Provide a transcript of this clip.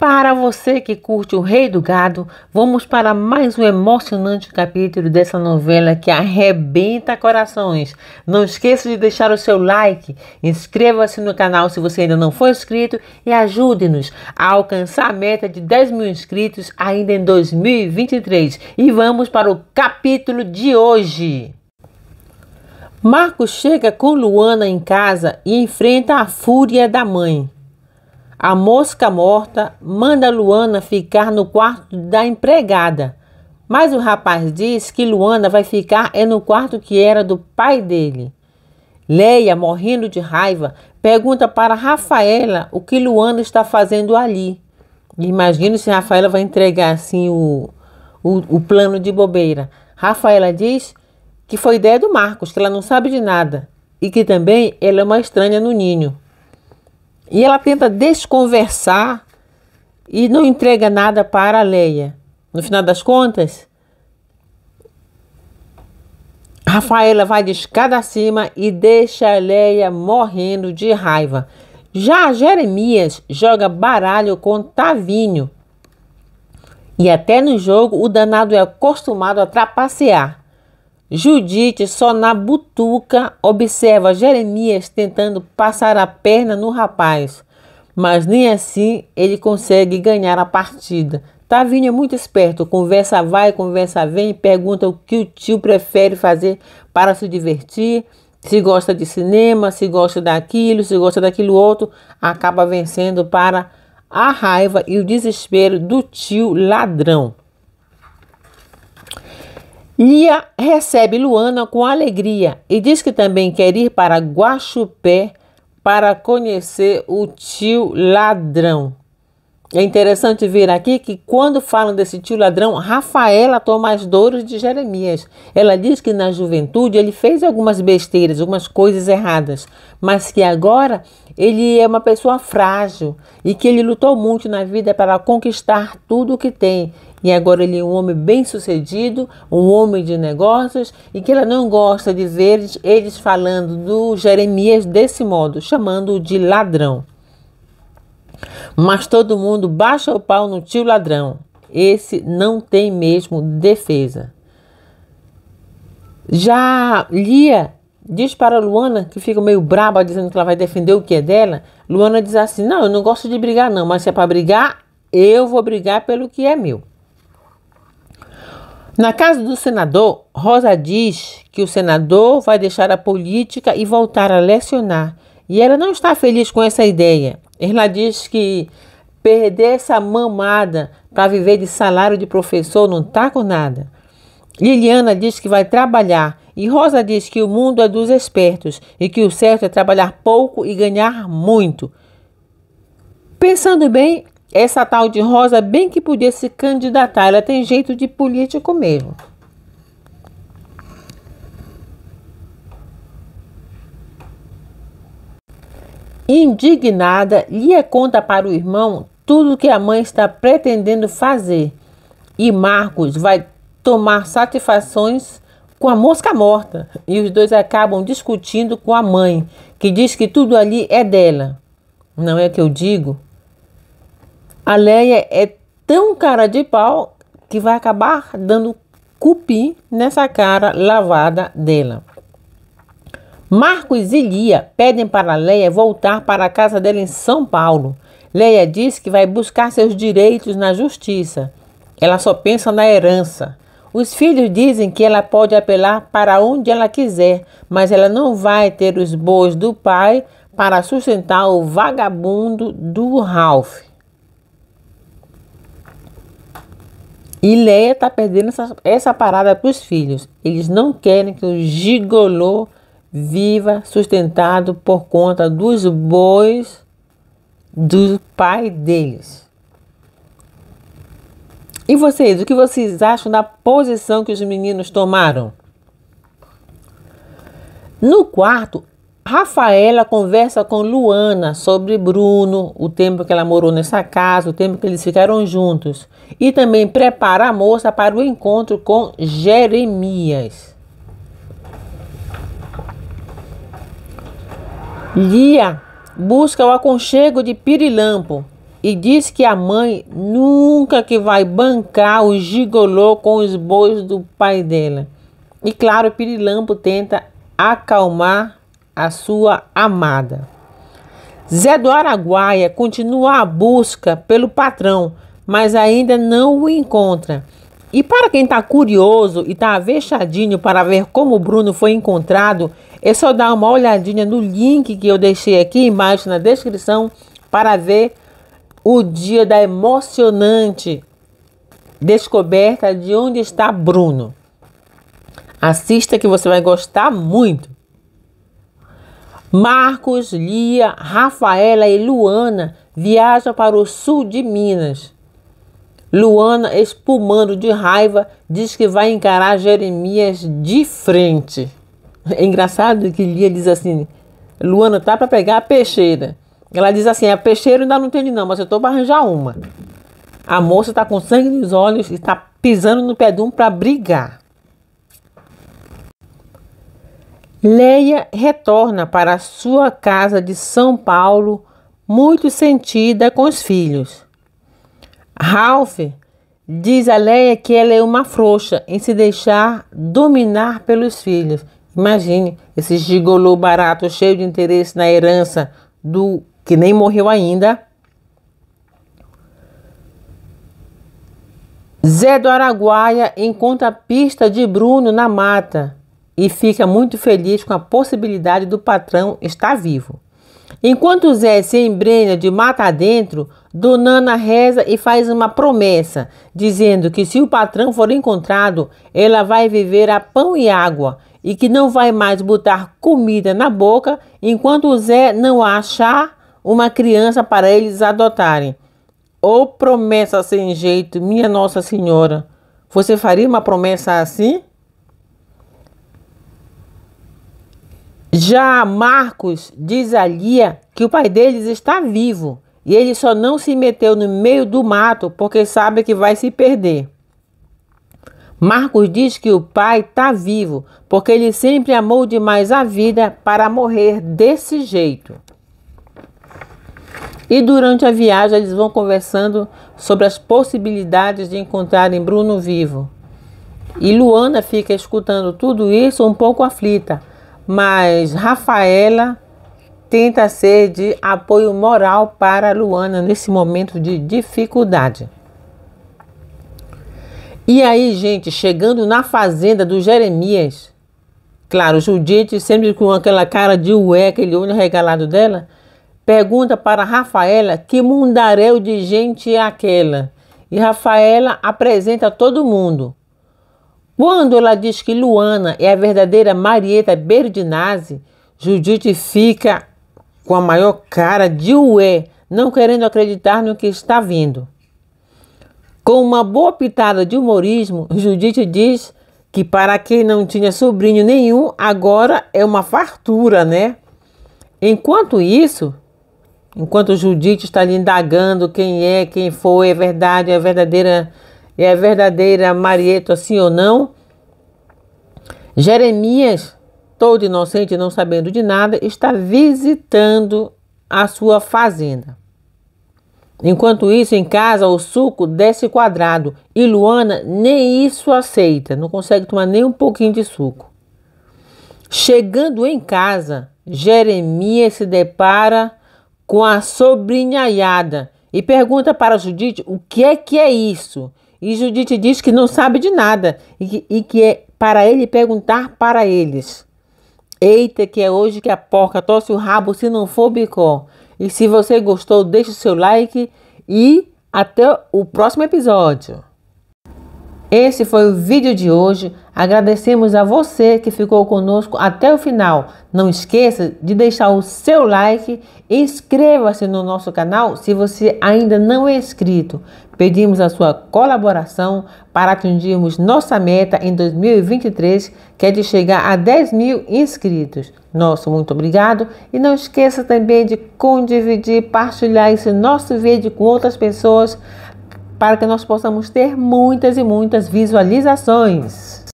Para você que curte O Rei do Gado, vamos para mais um emocionante capítulo dessa novela que arrebenta corações. Não esqueça de deixar o seu like, inscreva-se no canal se você ainda não for inscrito e ajude-nos a alcançar a meta de 10 mil inscritos ainda em 2023. E vamos para o capítulo de hoje. Marco chega com Luana em casa e enfrenta a fúria da mãe. A mosca morta manda Luana ficar no quarto da empregada, mas o rapaz diz que Luana vai ficar é no quarto que era do pai dele. Leia, morrendo de raiva, pergunta para Rafaela o que Luana está fazendo ali. Imagino se Rafaela vai entregar assim o, o, o, plano de bobeira. Rafaela diz que foi ideia do Marcos, que ela não sabe de nada e que também ela é uma estranha no ninho. E ela tenta desconversar e não entrega nada para a Leia. No final das contas, Rafaela vai de escada acima e deixa a Leia morrendo de raiva. Já Jeremias joga baralho com Tavinho. E até no jogo o danado é acostumado a trapacear. Judite, só na butuca, observa Jeremias tentando passar a perna no rapaz, mas nem assim ele consegue ganhar a partida. Tavinho é muito esperto, conversa vai, conversa vem, pergunta o que o tio prefere fazer para se divertir, se gosta de cinema, se gosta daquilo, se gosta daquilo outro, acaba vencendo para a raiva e o desespero do tio ladrão. Lia recebe Luana com alegria e diz que também quer ir para Guaxupé para conhecer o tio ladrão. É interessante ver aqui que quando falam desse tio ladrão, Rafaela toma as dores de Jeremias. Ela diz que na juventude ele fez algumas besteiras, algumas coisas erradas, mas que agora ele é uma pessoa frágil e que ele lutou muito na vida para conquistar tudo o que tem e agora ele é um homem bem-sucedido, um homem de negócios, e que ela não gosta de ver eles, falando do Jeremias desse modo, chamando-o de ladrão. Mas todo mundo baixa o pau no tio ladrão. Esse não tem mesmo defesa. Já Lia diz para Luana, que fica meio braba dizendo que ela vai defender o que é dela. Luana diz assim: Não, eu não gosto de brigar, não, mas se é para brigar, eu vou brigar pelo que é meu. Na casa do senador, Rosa diz que o senador vai deixar a política e voltar a lecionar. E ela não está feliz com essa ideia. Ela diz que perder essa mamada para viver de salário de professor não está com nada. Liliana diz que vai trabalhar e Rosa diz que o mundo é dos espertos e que o certo é trabalhar pouco e ganhar muito. Pensando bem, essa tal de Rosa bem que podia se candidatar, ela tem jeito de político mesmo. Indignada, Lia conta para o irmão tudo que a mãe está pretendendo fazer. E Marcos vai tomar satisfações com a mosca morta. E os dois acabam discutindo com a mãe, que diz que tudo ali é dela. Não é o que eu digo? A Leia é tão cara de pau que vai acabar dando cupim nessa cara lavada dela. Marcos e Lia pedem para Leia voltar para a casa dela em São Paulo. Leia diz que vai buscar seus direitos na justiça. Ela só pensa na herança. Os filhos dizem que ela pode apelar para onde ela quiser, mas ela não vai ter os bois do pai para sustentar o vagabundo do Ralph. E Leia está perdendo essa, essa parada para os filhos. Eles não querem que o gigolô viva sustentado por conta dos bois do pai deles. E vocês, o que vocês acham da posição que os meninos tomaram? No quarto, Rafaela conversa com Luana sobre Bruno, o tempo que ela morou nessa casa, o tempo que eles ficaram juntos. E também prepara a moça para o encontro com Jeremias. Lia busca o aconchego de Pirilampo e diz que a mãe nunca que vai bancar o gigolô com os bois do pai dela. E claro, Pirilampo tenta acalmar a sua amada. Zé do Araguaia continua a busca pelo patrão, mas ainda não o encontra. E para quem está curioso e está vexadinho para ver como o Bruno foi encontrado, é só dar uma olhadinha no link que eu deixei aqui embaixo na descrição para ver o dia da emocionante descoberta de onde está Bruno. Assista que você vai gostar muito. Marcos, Lia, Rafaela e Luana viajam para o sul de Minas. Luana, espumando de raiva, diz que vai encarar Jeremias de frente. É engraçado que Lia diz assim: Luana tá para pegar a peixeira. Ela diz assim: a peixeira ainda não tem, não, mas eu tô para arranjar uma. A moça está com sangue nos olhos e está pisando no pé de um para brigar. Leia retorna para sua casa de São Paulo, muito sentida com os filhos. Ralph diz a Leia que ela é uma frouxa em se deixar dominar pelos filhos. Imagine esse gigolô barato cheio de interesse na herança do que nem morreu ainda. Zé do Araguaia encontra a pista de Bruno na mata e fica muito feliz com a possibilidade do patrão estar vivo. Enquanto Zé se embrenha de mata adentro, Donana reza e faz uma promessa, dizendo que se o patrão for encontrado, ela vai viver a pão e água e que não vai mais botar comida na boca enquanto Zé não achar uma criança para eles adotarem. Ou oh, promessa sem jeito, minha Nossa Senhora! Você faria uma promessa assim? Já Marcos diz a Lia que o pai deles está vivo e ele só não se meteu no meio do mato porque sabe que vai se perder. Marcos diz que o pai está vivo porque ele sempre amou demais a vida para morrer desse jeito. E durante a viagem eles vão conversando sobre as possibilidades de encontrarem Bruno vivo. E Luana fica escutando tudo isso um pouco aflita, mas Rafaela tenta ser de apoio moral para Luana nesse momento de dificuldade. E aí, gente, chegando na fazenda do Jeremias, claro, Judite, sempre com aquela cara de ué, aquele olho regalado dela, pergunta para Rafaela que mundaréu de gente é aquela. E Rafaela apresenta todo mundo. Quando ela diz que Luana é a verdadeira Marieta Berdinazzi, Judite fica com a maior cara de ué, não querendo acreditar no que está vendo. Com uma boa pitada de humorismo, Judite diz que para quem não tinha sobrinho nenhum, agora é uma fartura, né? Enquanto isso, enquanto Judite está lhe indagando quem é, quem foi, é verdade, é verdadeira é a verdadeira Marieta, sim ou não? Jeremias, todo inocente, não sabendo de nada, está visitando a sua fazenda. Enquanto isso, em casa, o suco desce quadrado e Luana nem isso aceita, não consegue tomar nem um pouquinho de suco. Chegando em casa, Jeremias se depara com a sobrinha yada e pergunta para Judite o que é que é isso. E Judite diz que não sabe de nada e que, e que é para ele perguntar para eles. Eita, que é hoje que a porca torce o rabo se não for bicó. E se você gostou, deixe o seu like e até o próximo episódio. Esse foi o vídeo de hoje. Agradecemos a você que ficou conosco até o final. Não esqueça de deixar o seu like, inscreva-se no nosso canal se você ainda não é inscrito. Pedimos a sua colaboração para atingirmos nossa meta em 2023, que é de chegar a 10 mil inscritos. Nosso muito obrigado e não esqueça também de condividir, partilhar esse nosso vídeo com outras pessoas para que nós possamos ter muitas e muitas visualizações.